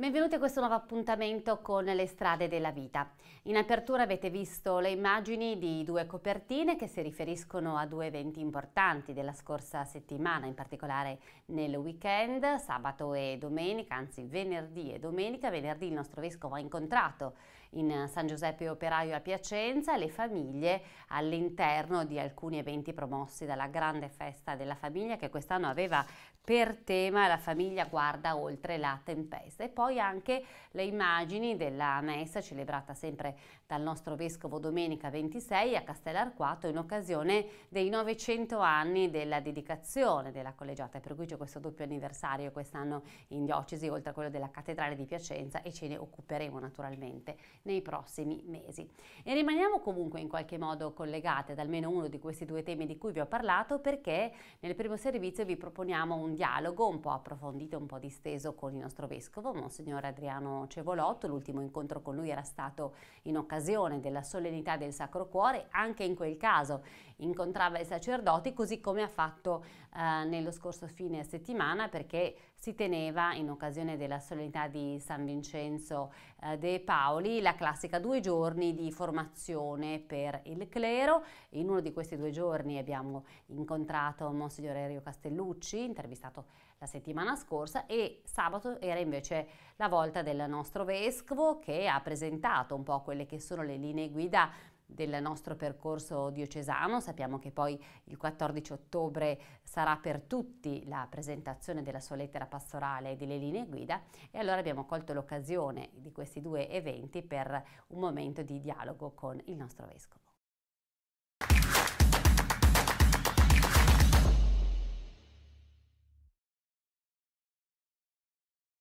Benvenuti a questo nuovo appuntamento con le strade della vita. In apertura avete visto le immagini di due copertine che si riferiscono a due eventi importanti della scorsa settimana, in particolare nel weekend, sabato e domenica, anzi venerdì e domenica. Venerdì il nostro vescovo ha incontrato in San Giuseppe Operaio a Piacenza le famiglie all'interno di alcuni eventi promossi dalla grande festa della famiglia che quest'anno aveva per tema la famiglia guarda oltre la tempesta e poi anche le immagini della messa celebrata sempre dal nostro vescovo domenica 26 a Castellarquato in occasione dei 900 anni della dedicazione della collegiata per cui c'è questo doppio anniversario quest'anno in diocesi oltre a quello della cattedrale di Piacenza e ce ne occuperemo naturalmente nei prossimi mesi e rimaniamo comunque in qualche modo collegate ad almeno uno di questi due temi di cui vi ho parlato perché nel primo servizio vi proponiamo un un dialogo un po' approfondito, un po' disteso con il nostro vescovo, Monsignor Adriano Cevolotto. L'ultimo incontro con lui era stato in occasione della solennità del Sacro Cuore, anche in quel caso incontrava i sacerdoti, così come ha fatto eh, nello scorso fine settimana, perché si teneva in occasione della solennità di San Vincenzo eh, de Paoli la classica due giorni di formazione per il clero. In uno di questi due giorni abbiamo incontrato Monsignor Erio Castellucci, intervistato la settimana scorsa e sabato era invece la volta del nostro vescovo che ha presentato un po' quelle che sono le linee guida del nostro percorso diocesano. Sappiamo che poi il 14 ottobre sarà per tutti la presentazione della sua lettera pastorale e delle linee guida e allora abbiamo colto l'occasione di questi due eventi per un momento di dialogo con il nostro vescovo.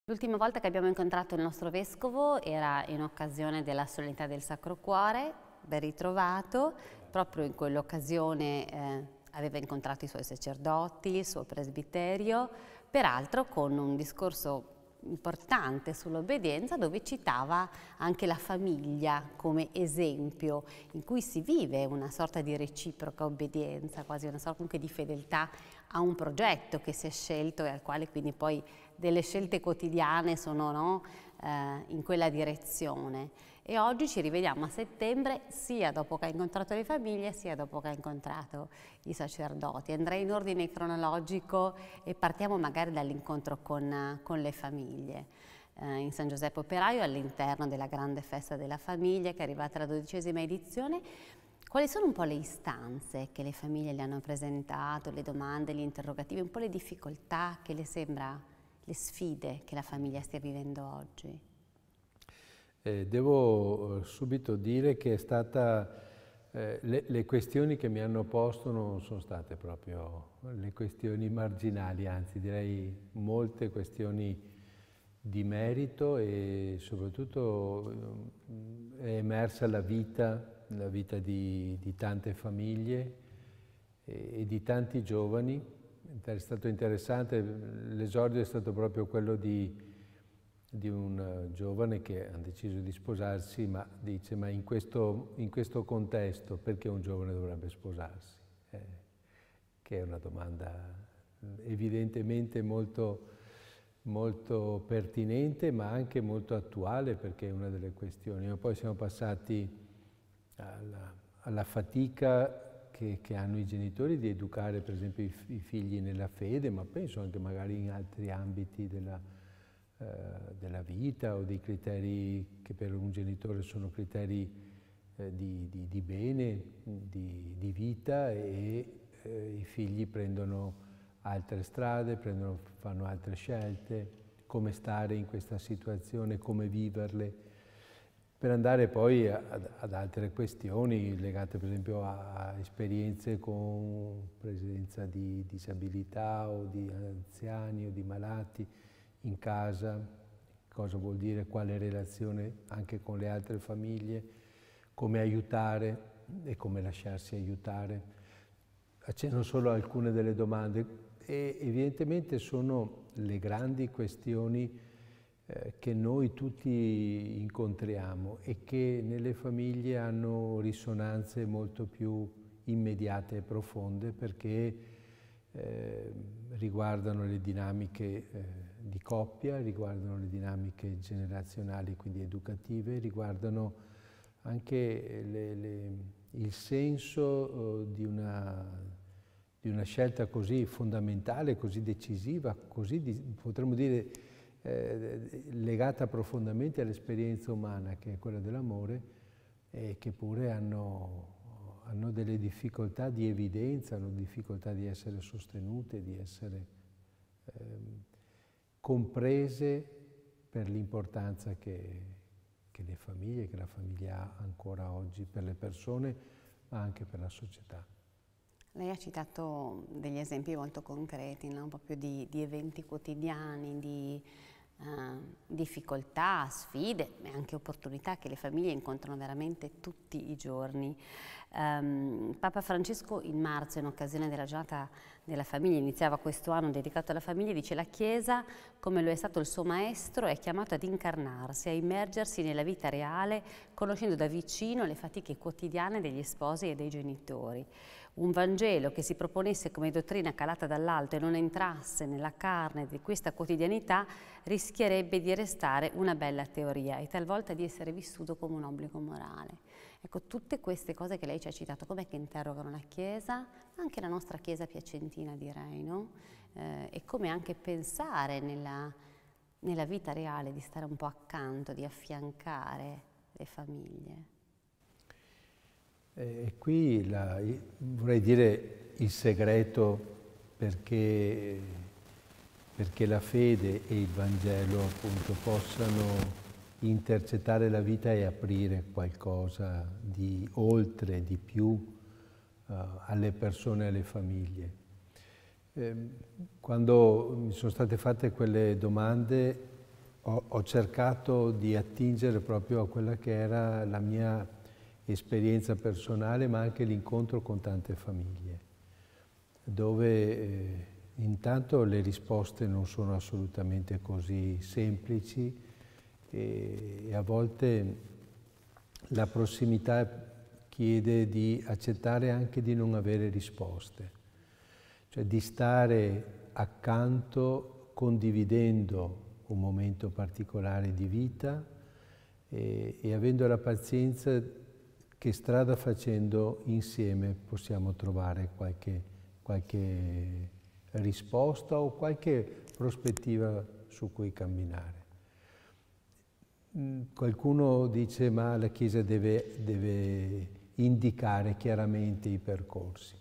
L'ultima volta che abbiamo incontrato il nostro vescovo era in occasione della solennità del Sacro Cuore ben ritrovato, proprio in quell'occasione eh, aveva incontrato i suoi sacerdoti, il suo presbiterio, peraltro con un discorso importante sull'obbedienza dove citava anche la famiglia come esempio in cui si vive una sorta di reciproca obbedienza, quasi una sorta anche di fedeltà a un progetto che si è scelto e al quale quindi poi delle scelte quotidiane sono no, eh, in quella direzione e oggi ci rivediamo a settembre sia dopo che ha incontrato le famiglie sia dopo che ha incontrato i sacerdoti. Andrei in ordine cronologico e partiamo magari dall'incontro con, con le famiglie eh, in San Giuseppe Operaio all'interno della grande festa della famiglia che è arrivata alla dodicesima edizione. Quali sono un po' le istanze che le famiglie le hanno presentato, le domande, gli interrogativi, un po' le difficoltà che le sembra le sfide che la famiglia stia vivendo oggi? Eh, devo eh, subito dire che è stata, eh, le, le, questioni che mi hanno posto non sono state proprio le questioni marginali, anzi direi molte questioni di merito e soprattutto eh, è emersa la vita, la vita di, di tante famiglie e di tanti giovani è stato interessante, l'esordio è stato proprio quello di, di, un eh, giovane che ha deciso di sposarsi, ma dice, ma in questo, in questo contesto perché un giovane dovrebbe sposarsi? Eh, che è una domanda eh, evidentemente molto, molto pertinente, ma anche molto attuale, perché è una delle questioni. Ma poi siamo passati alla, alla fatica che, che, hanno i genitori di educare per esempio i, i, figli nella fede, ma penso anche magari in altri ambiti della, eh, della vita o dei criteri che per un genitore sono criteri eh, di, di, di, bene, di, di vita e eh, i figli prendono altre strade, prendono, fanno altre scelte, come stare in questa situazione, come viverle per andare poi ad, ad, altre questioni legate per esempio a, esperienze con presenza di disabilità o di anziani o di malati in casa, cosa vuol dire, quale relazione anche con le altre famiglie, come aiutare e come lasciarsi aiutare. Accenno solo alcune delle domande e evidentemente sono le grandi questioni eh, che noi tutti incontriamo e che nelle famiglie hanno risonanze molto più immediate e profonde perché eh, riguardano le dinamiche eh, di coppia, riguardano le dinamiche generazionali, quindi educative, riguardano anche le, le, il senso eh, di, una, di una, scelta così fondamentale, così decisiva, così di, potremmo dire eh, legata profondamente all'esperienza umana, che è quella dell'amore, e che pure hanno, hanno, delle difficoltà di evidenza, hanno difficoltà di essere sostenute, di essere eh, comprese per l'importanza che, che le famiglie, che la famiglia ha ancora oggi per le persone, ma anche per la società. Lei ha citato degli esempi molto concreti, no? proprio di, di, eventi quotidiani, di eh, difficoltà, sfide e anche opportunità che le famiglie incontrano veramente tutti i giorni. Um, Papa Francesco in marzo, in occasione della giornata della famiglia, iniziava questo anno dedicato alla famiglia, dice la Chiesa, come lo è stato il suo maestro, è chiamata ad incarnarsi, a immergersi nella vita reale, conoscendo da vicino le fatiche quotidiane degli sposi e dei genitori un Vangelo che si proponesse come dottrina calata dall'alto e non entrasse nella carne di questa quotidianità rischierebbe di restare una bella teoria e talvolta di essere vissuto come un obbligo morale. Ecco, tutte queste cose che lei ci ha citato, com'è che interrogano la Chiesa, anche la nostra Chiesa piacentina direi, no? Eh, e come anche pensare nella, nella vita reale di stare un po' accanto, di affiancare le famiglie. E qui la, vorrei dire il segreto perché, perché la fede e il Vangelo appunto possano intercettare la vita e aprire qualcosa di oltre, di più uh, alle persone e alle famiglie. Ehm, quando mi sono state fatte quelle domande ho, ho cercato di attingere proprio a quella che era la mia esperienza personale, ma anche l'incontro con tante famiglie, dove eh, intanto le risposte non sono assolutamente così semplici e, e a volte la prossimità chiede di accettare anche di non avere risposte, cioè di stare accanto condividendo un momento particolare di vita e, e avendo la pazienza che strada facendo insieme possiamo trovare qualche, qualche risposta o qualche prospettiva su cui camminare. Mm, qualcuno dice ma la Chiesa deve, deve indicare chiaramente i percorsi.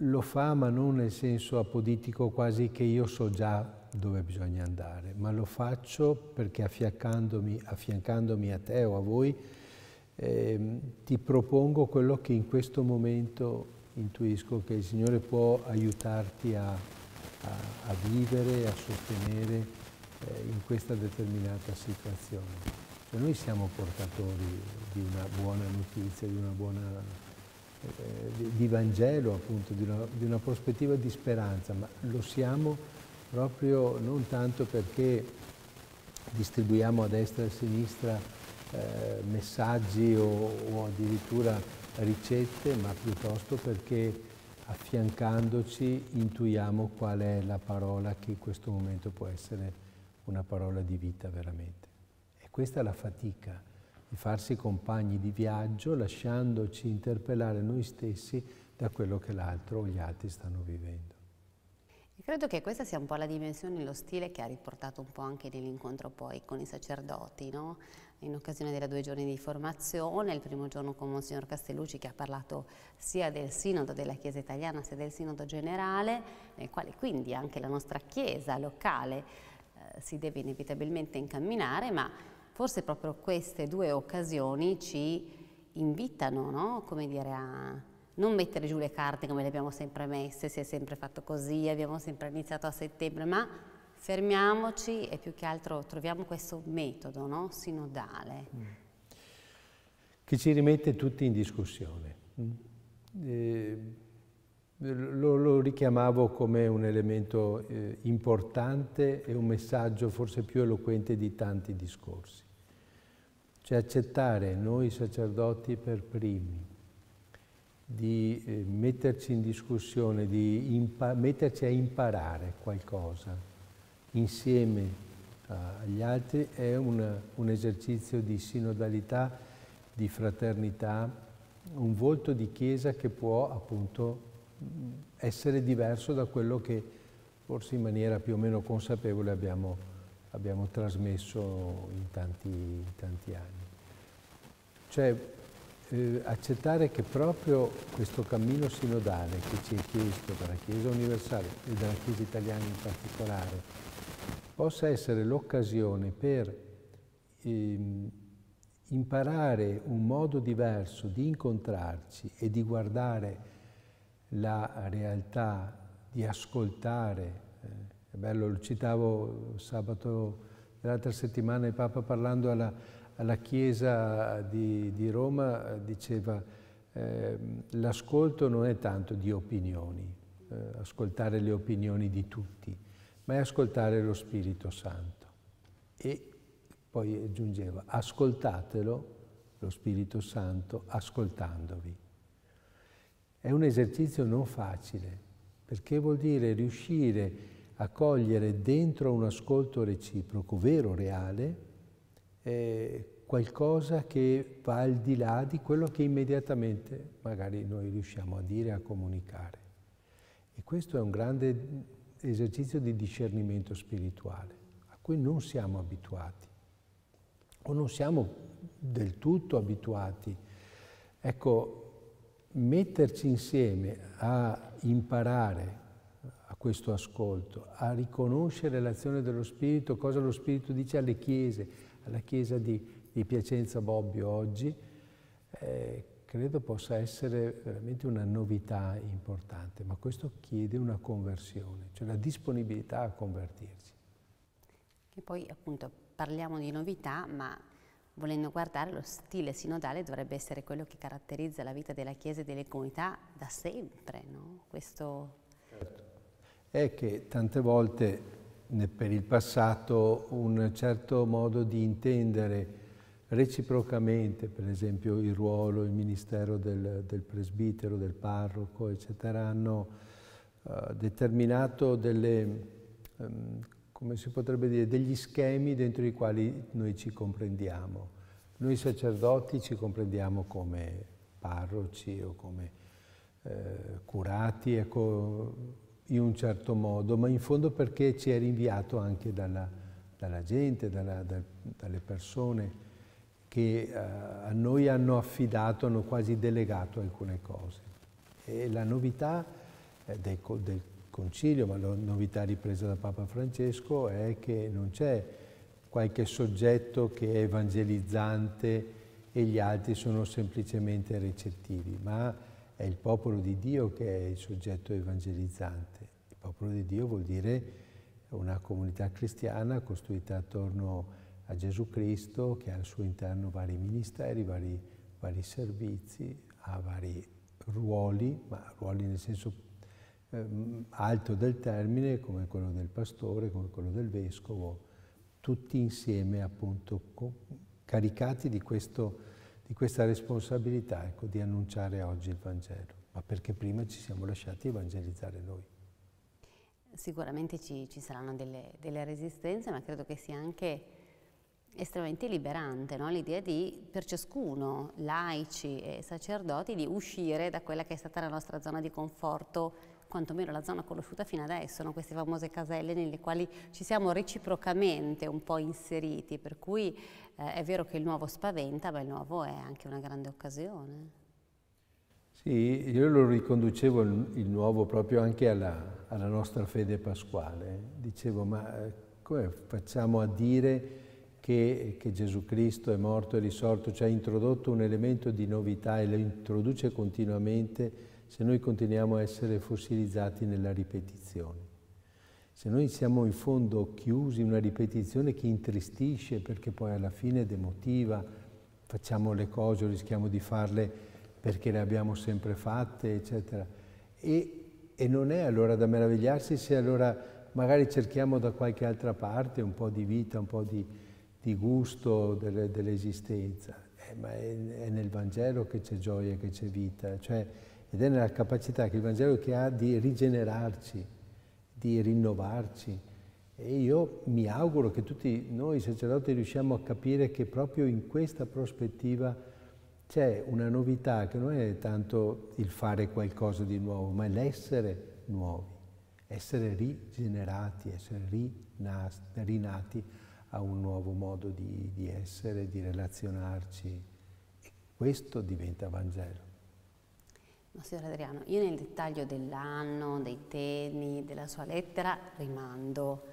Lo fa ma non nel senso apoditico quasi che io so già dove bisogna andare, ma lo faccio perché affiancandomi, affiancandomi a te o a voi eh, ti propongo quello che in questo momento intuisco che il Signore può aiutarti a, a, a vivere, a sostenere eh, in questa determinata situazione. Cioè noi siamo portatori di una buona notizia, di una buona eh, di Vangelo appunto, di una, di una prospettiva di speranza, ma lo siamo proprio non tanto perché distribuiamo a destra e a sinistra eh, messaggi o, o, addirittura ricette, ma piuttosto perché affiancandoci intuiamo qual è la parola che in questo momento può essere una parola di vita veramente. E questa è la fatica di farsi compagni di viaggio lasciandoci interpellare noi stessi da quello che l'altro o gli altri stanno vivendo. credo che questa sia un po' la dimensione lo stile che ha riportato un po' anche nell'incontro poi con i sacerdoti, no? in occasione della due giorni di formazione, il primo giorno con Monsignor Castellucci che ha parlato sia del sinodo della Chiesa italiana sia del sinodo generale, nel quale quindi anche la nostra Chiesa locale eh, si deve inevitabilmente incamminare, ma forse proprio queste due occasioni ci invitano no? dire, a non mettere giù le carte come le abbiamo sempre messe, si è sempre fatto così, abbiamo sempre iniziato a settembre, ma Fermiamoci e più che altro troviamo questo metodo no? sinodale. Mm. Che ci rimette tutti in discussione. Mm. Eh, lo, lo, richiamavo come un elemento eh, importante e un messaggio forse più eloquente di tanti discorsi. Cioè accettare noi sacerdoti per primi, di eh, metterci in discussione, di metterci a imparare qualcosa insieme eh, agli altri è un, un esercizio di sinodalità, di fraternità, un volto di Chiesa che può appunto essere diverso da quello che forse in maniera più o meno consapevole abbiamo, abbiamo trasmesso in tanti, in tanti, anni. Cioè eh, accettare che proprio questo cammino sinodale che ci è chiesto dalla Chiesa universale e dalla Chiesa italiana in particolare, possa essere l'occasione per ehm, imparare un modo diverso di incontrarci e di guardare la realtà, di ascoltare. Eh, è bello, lo citavo sabato dell'altra settimana, il Papa parlando alla, alla Chiesa di, di, Roma eh, diceva ehm, l'ascolto non è tanto di opinioni, eh, ascoltare le opinioni di tutti, ma è ascoltare lo Spirito Santo. E poi aggiungeva, ascoltatelo, lo Spirito Santo, ascoltandovi. È un esercizio non facile, perché vuol dire riuscire a cogliere dentro un ascolto reciproco, vero, reale, eh, qualcosa che va al di là di quello che immediatamente magari noi riusciamo a dire, a comunicare. E questo è un grande esercizio di discernimento spirituale, a cui non siamo abituati o non siamo del tutto abituati. Ecco, metterci insieme a imparare a questo ascolto, a riconoscere l'azione dello Spirito, cosa lo Spirito dice alle chiese, alla chiesa di, di Piacenza Bobbio oggi, eh, credo possa essere veramente una novità importante, ma questo chiede una conversione, cioè la disponibilità a convertirsi. Che poi appunto parliamo di novità, ma volendo guardare lo stile sinodale dovrebbe essere quello che caratterizza la vita della Chiesa e delle comunità da sempre, no? Questo... Certo. È che tante volte per il passato un certo modo di intendere reciprocamente, per esempio il ruolo, il ministero del, del presbitero, del parroco, eccetera, hanno uh, determinato delle, um, come si potrebbe dire, degli schemi dentro i quali noi ci comprendiamo. Noi sacerdoti ci comprendiamo come parroci o come eh, curati, ecco, in un certo modo, ma in fondo perché ci è rinviato anche dalla, dalla gente, dalla, da, dalle persone che eh, a noi hanno affidato, hanno quasi delegato alcune cose. E la novità eh, del, del Concilio, ma la novità ripresa da Papa Francesco, è che non c'è qualche soggetto che è evangelizzante e gli altri sono semplicemente recettivi, ma è il popolo di Dio che è il soggetto evangelizzante. Il popolo di Dio vuol dire una comunità cristiana costruita attorno a a Gesù Cristo che ha al suo interno vari ministeri, vari, vari servizi, ha vari ruoli, ma ruoli nel senso eh, alto del termine, come quello del pastore, come quello del vescovo, tutti insieme appunto caricati di, questo, di questa responsabilità ecco, di annunciare oggi il Vangelo, ma perché prima ci siamo lasciati evangelizzare noi. Sicuramente ci, ci saranno delle, delle resistenze, ma credo che sia anche estremamente liberante, no? l'idea di per ciascuno, laici e sacerdoti, di uscire da quella che è stata la nostra zona di conforto, quantomeno la zona conosciuta fino adesso, no? queste famose caselle nelle quali ci siamo reciprocamente un po' inseriti, per cui eh, è vero che il nuovo spaventa, ma il nuovo è anche una grande occasione. Sì, io lo riconducevo il nuovo proprio anche alla, alla nostra fede pasquale, dicevo ma eh, come facciamo a dire che, che Gesù Cristo è morto e risorto, ci ha introdotto un elemento di novità e lo introduce continuamente se noi continuiamo a essere fossilizzati nella ripetizione. Se noi siamo in fondo chiusi in una ripetizione che intristisce perché poi alla fine demotiva, facciamo le cose o rischiamo di farle perché le abbiamo sempre fatte, eccetera. E, e non è allora da meravigliarsi se allora magari cerchiamo da qualche altra parte un po' di vita, un po' di di gusto delle, dell'esistenza, eh, ma è, è, nel Vangelo che c'è gioia, che c'è vita, cioè, ed è nella capacità che il Vangelo che ha di rigenerarci, di rinnovarci. E io mi auguro che tutti noi sacerdoti riusciamo a capire che proprio in questa prospettiva c'è una novità che non è tanto il fare qualcosa di nuovo, ma l'essere nuovi, essere rigenerati, essere rinati a un nuovo modo di, di essere, di relazionarci. E questo diventa Vangelo. Ma signor Adriano, io nel dettaglio dell'anno, dei temi, della sua lettera rimando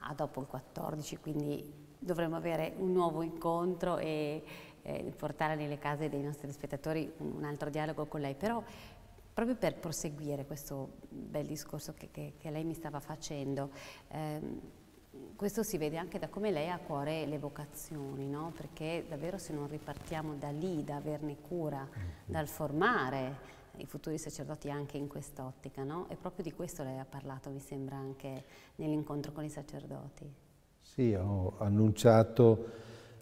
a dopo il 14, quindi dovremmo avere un nuovo incontro e eh, portare nelle case dei nostri spettatori un, altro dialogo con lei. Però proprio per proseguire questo bel discorso che, che, che lei mi stava facendo, ehm, questo si vede anche da come lei ha a cuore le vocazioni, no? perché davvero se non ripartiamo da lì, da averne cura, mm-hmm. dal formare i futuri sacerdoti anche in quest'ottica, no? e proprio di questo lei ha parlato, mi sembra, anche nell'incontro con i sacerdoti. Sì, ho annunciato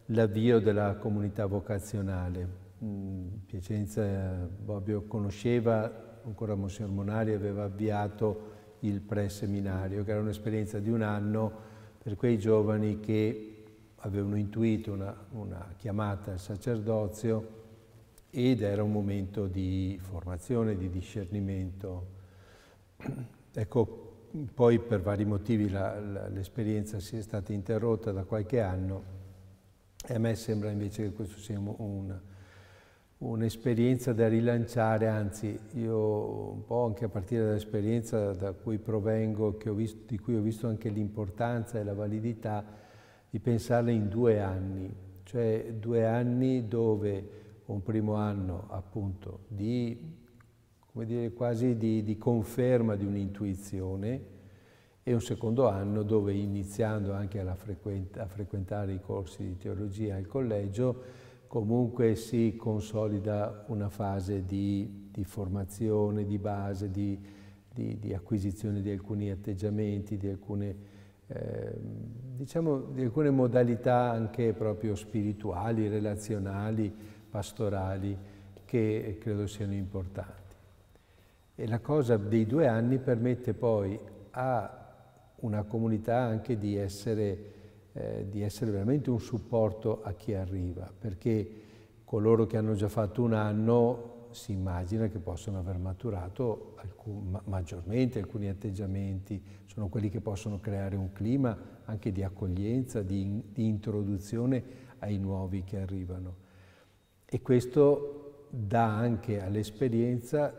l'avvio della comunità vocazionale. Mm, Piacenza Bobbio conosceva, ancora Monsignor Monari aveva avviato il pre-seminario, che era un'esperienza di un anno per quei giovani che avevano intuito una, una chiamata al sacerdozio ed era un momento di formazione, di discernimento. Ecco, poi per vari motivi la, la, l'esperienza si è stata interrotta da qualche anno e a me sembra invece che questo sia un, un'esperienza da rilanciare, anzi io un po' anche a partire dall'esperienza da cui provengo, visto, di cui ho visto anche l'importanza e la validità, di pensarla in due anni, cioè due anni dove un primo anno appunto di, come dire, quasi di, di conferma di un'intuizione e un secondo anno dove iniziando anche a frequentare i corsi di teologia al collegio comunque si consolida una fase di, di formazione, di base, di, di, di, acquisizione di alcuni atteggiamenti, di alcune, eh, diciamo, di alcune modalità anche proprio spirituali, relazionali, pastorali, che credo siano importanti. E la cosa dei due anni permette poi a una comunità anche di essere eh, di essere veramente un supporto a chi arriva, perché coloro che hanno già fatto un anno si immagina che possono aver maturato alcun, ma, maggiormente alcuni atteggiamenti, sono quelli che possono creare un clima anche di accoglienza, di, di introduzione ai nuovi che arrivano. E questo dà anche all'esperienza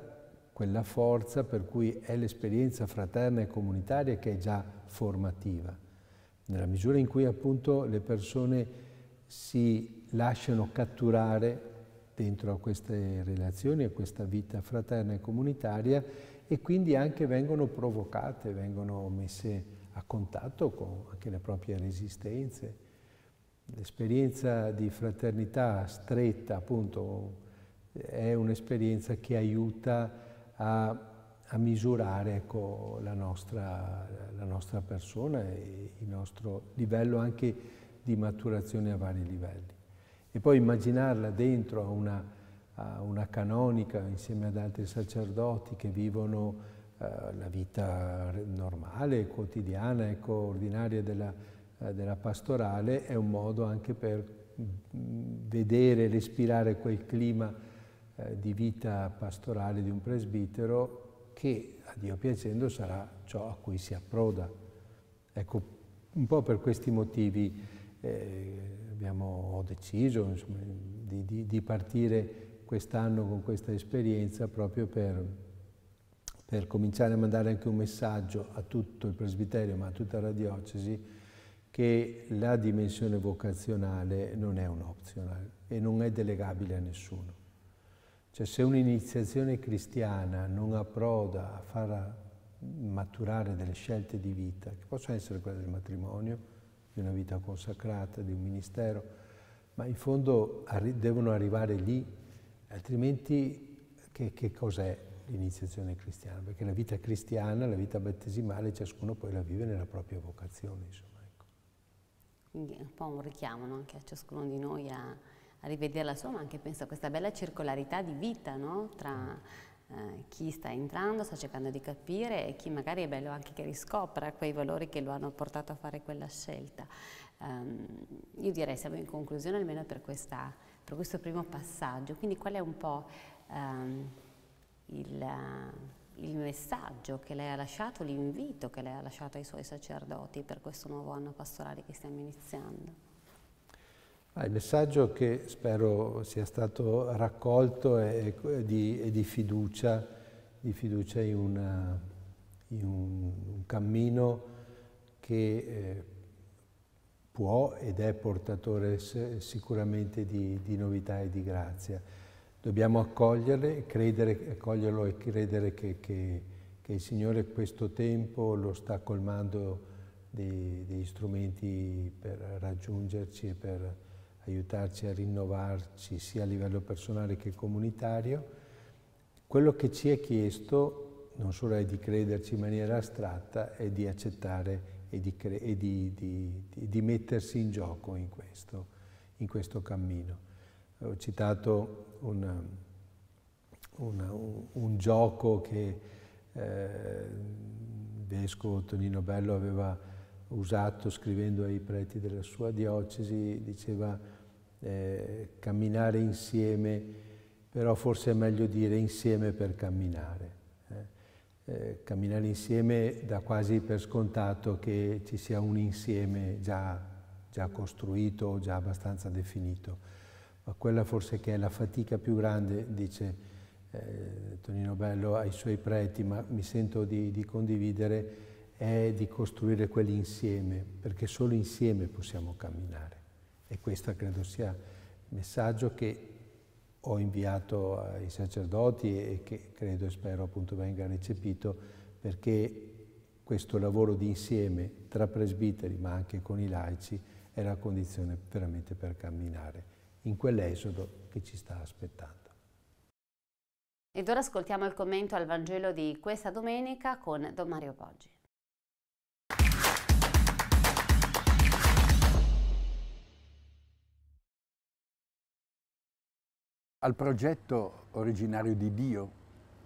quella forza per cui è l'esperienza fraterna e comunitaria che è già formativa nella misura in cui appunto le persone si lasciano catturare dentro a queste relazioni, a questa vita fraterna e comunitaria e quindi anche vengono provocate, vengono messe a contatto con anche le proprie resistenze. L'esperienza di fraternità stretta appunto è un'esperienza che aiuta a a misurare ecco, la, nostra, la, nostra, persona e il nostro livello anche di maturazione a vari livelli. E poi immaginarla dentro a una, a una canonica insieme ad altri sacerdoti che vivono eh, la vita normale, quotidiana, ecco, ordinaria della, eh, della pastorale, è un modo anche per mm, vedere, respirare quel clima eh, di vita pastorale di un presbitero che a Dio piacendo sarà ciò a cui si approda. Ecco, un po' per questi motivi eh, abbiamo deciso insomma, di, di, di, partire quest'anno con questa esperienza proprio per, per, cominciare a mandare anche un messaggio a tutto il presbiterio, ma a tutta la diocesi, che la dimensione vocazionale non è un optional e non è delegabile a nessuno. Cioè se un'iniziazione cristiana non approda a far maturare delle scelte di vita, che possono essere quelle del matrimonio, di una vita consacrata, di un ministero, ma in fondo arri devono arrivare lì, altrimenti che, che cos'è l'iniziazione cristiana? Perché la vita cristiana, la vita battesimale, ciascuno poi la vive nella propria vocazione, insomma. Ecco. Quindi è un po' un richiamo no? anche a ciascuno di noi a a rivederla sua, ma anche penso a questa bella circolarità di vita no? tra mm. eh, chi sta entrando, sta cercando di capire e chi magari è bello anche che riscopra quei valori che lo hanno portato a fare quella scelta. Um, io direi siamo in conclusione almeno per, questa, per, questo primo passaggio, quindi qual è un po' um, il, uh, il messaggio che lei ha lasciato, l'invito che lei ha lasciato ai suoi sacerdoti per questo nuovo anno pastorale che stiamo iniziando? Ah, il messaggio che spero sia stato raccolto è, di, è di, fiducia, di fiducia in, una, in un, un, cammino che eh, può ed è portatore sicuramente di, di, novità e di grazia. Dobbiamo accoglierle, credere, accoglierlo e credere che, che, che, il Signore questo tempo lo sta colmando degli strumenti per raggiungerci e per aiutarci a rinnovarci sia a livello personale che comunitario. Quello che ci è chiesto non solo è di crederci in maniera astratta, è di accettare e di, e di, di, di mettersi in gioco in questo, in questo cammino. Ho citato una, un, un, gioco che eh, il vescovo Tonino Bello aveva usato scrivendo ai preti della sua diocesi, diceva eh, camminare insieme, però forse è meglio dire insieme per camminare. Eh. eh, camminare insieme dà quasi per scontato che ci sia un insieme già, già costruito, già abbastanza definito, ma quella forse che è la fatica più grande, dice eh, Tonino Bello ai suoi preti, ma mi sento di, di condividere, è di costruire quell'insieme, perché solo insieme possiamo camminare. E questo credo sia il messaggio che ho inviato ai sacerdoti e che credo e spero appunto venga recepito perché questo lavoro di insieme tra presbiteri ma anche con i laici è la condizione veramente per camminare in quell'esodo che ci sta aspettando. Ed ora ascoltiamo il commento al Vangelo di questa domenica con Don Mario Poggi. al progetto originario di Dio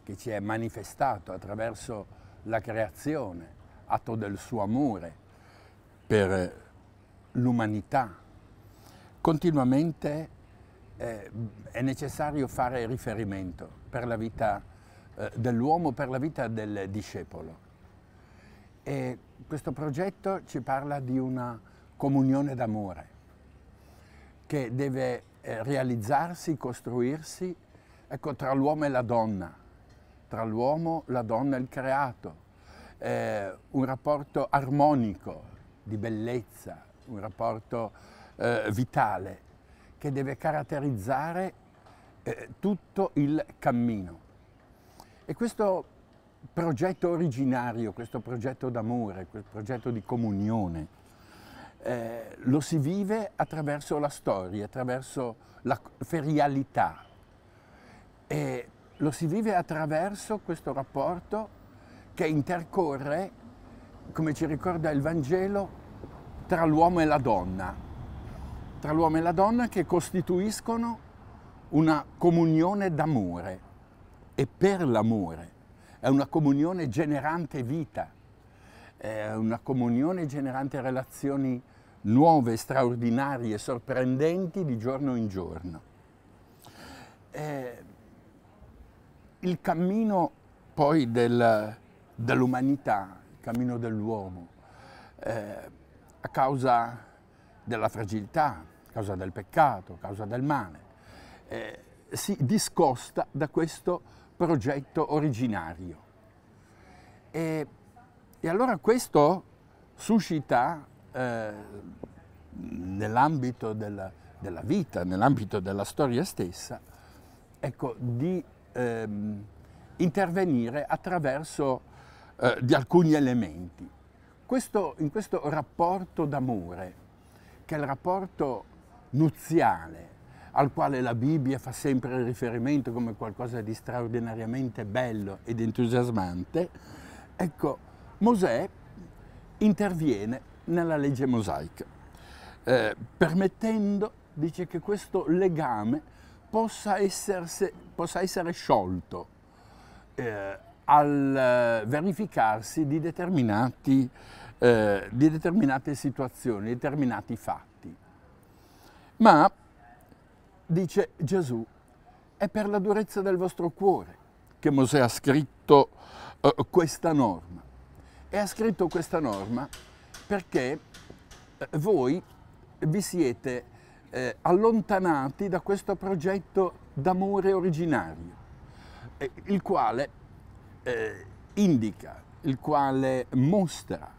che ci è manifestato attraverso la creazione, atto del suo amore per l'umanità. Continuamente eh, è necessario fare riferimento per la vita eh, dell'uomo, per la vita del discepolo. E questo progetto ci parla di una comunione d'amore che deve eh, realizzarsi, costruirsi, ecco, tra l'uomo e la donna, tra l'uomo, la donna e il creato, eh, un rapporto armonico di bellezza, un rapporto eh, vitale che deve caratterizzare eh, tutto il cammino. E questo progetto originario, questo progetto d'amore, questo progetto di comunione, eh, lo si vive attraverso la storia, attraverso la ferialità e lo si vive attraverso questo rapporto che intercorre, come ci ricorda il Vangelo, tra l'uomo e la donna, tra l'uomo e la donna che costituiscono una comunione d'amore e per l'amore. È una comunione generante vita, è una comunione generante relazioni nuove, straordinarie, sorprendenti di giorno in giorno. Eh, il cammino poi del, dell'umanità, il cammino dell'uomo, eh, a causa della fragilità, a causa del peccato, a causa del male, eh, si discosta da questo progetto originario. E, e allora questo suscita eh, nell'ambito della, della, vita, nell'ambito della storia stessa, ecco, di ehm, intervenire attraverso eh, di alcuni elementi. Questo, in questo rapporto d'amore, che è il rapporto nuziale, al quale la Bibbia fa sempre riferimento come qualcosa di straordinariamente bello ed entusiasmante, ecco, Mosè interviene nella legge mosaica, eh, permettendo, dice, che questo legame possa, esserse, possa essere sciolto eh, al eh, verificarsi di, eh, di determinate situazioni, determinati fatti. Ma, dice Gesù, è per la durezza del vostro cuore che Mosè ha scritto eh, questa norma. E ha scritto questa norma perché eh, voi vi siete eh, allontanati da questo progetto d'amore originario, eh, il quale eh, indica, il quale mostra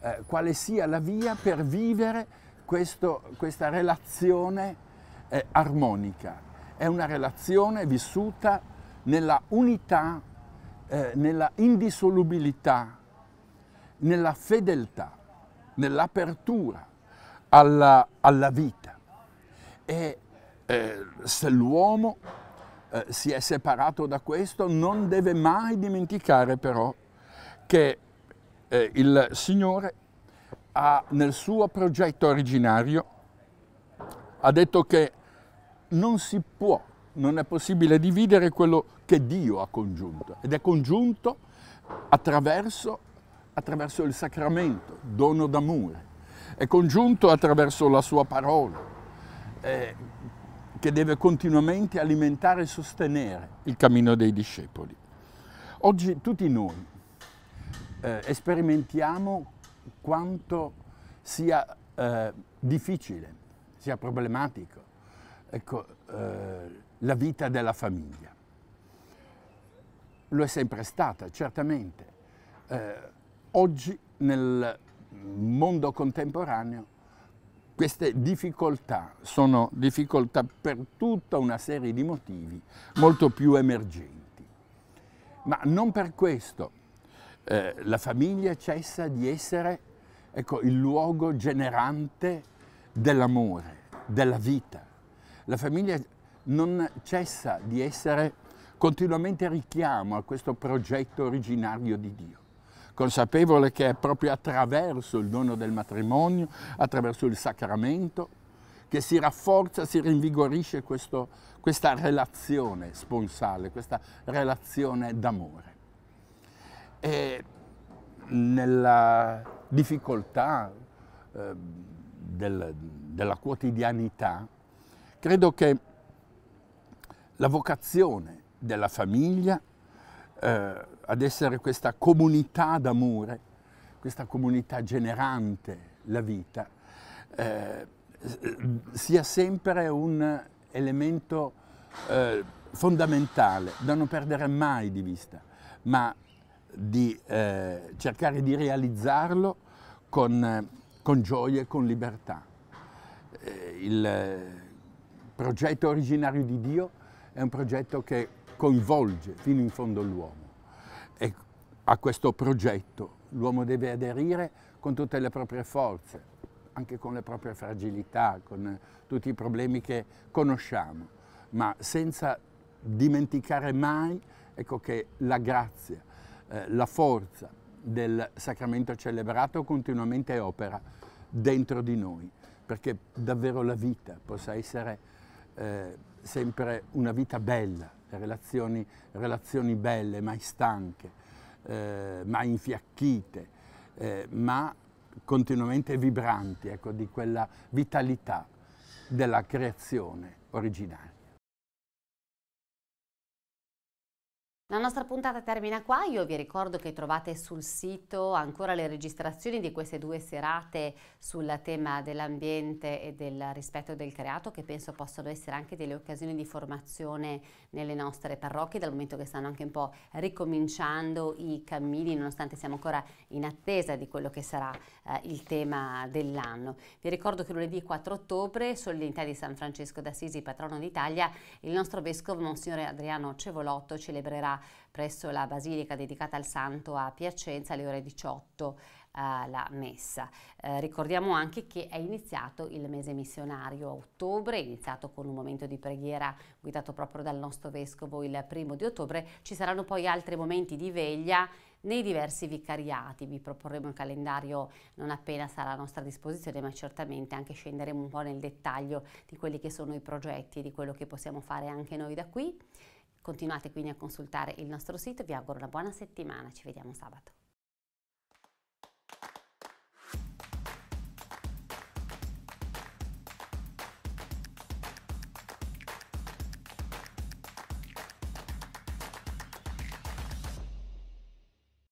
eh, quale sia la via per vivere questo, questa relazione eh, armonica. È una relazione vissuta nella unità, nella indissolubilità, nella fedeltà nell'apertura alla, alla, vita. E eh, se l'uomo eh, si è separato da questo, non deve mai dimenticare però che eh, il Signore ha, nel suo progetto originario ha detto che non si può, non è possibile dividere quello che Dio ha congiunto ed è congiunto attraverso attraverso il sacramento, dono d'amore, è congiunto attraverso la sua parola, eh, che deve continuamente alimentare e sostenere il cammino dei discepoli. Oggi tutti noi eh, sperimentiamo quanto sia eh, difficile, sia problematico ecco, eh, la vita della famiglia. Lo è sempre stata, certamente. Eh, Oggi nel mondo contemporaneo queste difficoltà sono difficoltà per tutta una serie di motivi molto più emergenti. Ma non per questo eh, la famiglia cessa di essere ecco, il luogo generante dell'amore, della vita. La famiglia non cessa di essere continuamente richiamo a questo progetto originario di Dio consapevole che è proprio attraverso il dono del matrimonio, attraverso il sacramento, che si rafforza, si rinvigorisce questo, questa relazione sponsale, questa relazione d'amore. E nella difficoltà eh, del, della quotidianità, credo che la vocazione della famiglia eh, ad essere questa comunità d'amore, questa comunità generante la vita, eh, sia sempre un elemento eh, fondamentale da non perdere mai di vista, ma di eh, cercare di realizzarlo con, con gioia e con libertà. Eh, il progetto originario di Dio è un progetto che coinvolge fino in fondo l'uomo a questo progetto. L'uomo deve aderire con tutte le proprie forze, anche con le proprie fragilità, con tutti i problemi che conosciamo, ma senza dimenticare mai ecco, che la grazia, eh, la forza del sacramento celebrato continuamente opera dentro di noi, perché davvero la vita possa essere eh, sempre una vita bella, relazioni, relazioni belle, mai stanche, eh, ma infiacchite, eh, ma continuamente vibranti ecco, di quella vitalità della creazione originale. La nostra puntata termina qua, io vi ricordo che trovate sul sito ancora le registrazioni di queste due serate sul tema dell'ambiente e del rispetto del creato che penso possono essere anche delle occasioni di formazione nelle nostre parrocchie dal momento che stanno anche un po' ricominciando i cammini nonostante siamo ancora in attesa di quello che sarà eh, il tema dell'anno. Vi ricordo che lunedì 4 ottobre, solidità di San Francesco d'Assisi, patrono d'Italia, il nostro vescovo Monsignore Adriano Cevolotto celebrerà presso la basilica dedicata al santo a Piacenza alle ore 18 eh, la messa. Eh, ricordiamo anche che è iniziato il mese missionario a ottobre, è iniziato con un momento di preghiera guidato proprio dal nostro vescovo il primo di ottobre, ci saranno poi altri momenti di veglia nei diversi vicariati. Vi proporremo il calendario non appena sarà a nostra disposizione, ma certamente anche scenderemo un po' nel dettaglio di quelli che sono i progetti e di quello che possiamo fare anche noi da qui. Continuate quindi a consultare il nostro sito, vi auguro una buona settimana, ci vediamo sabato.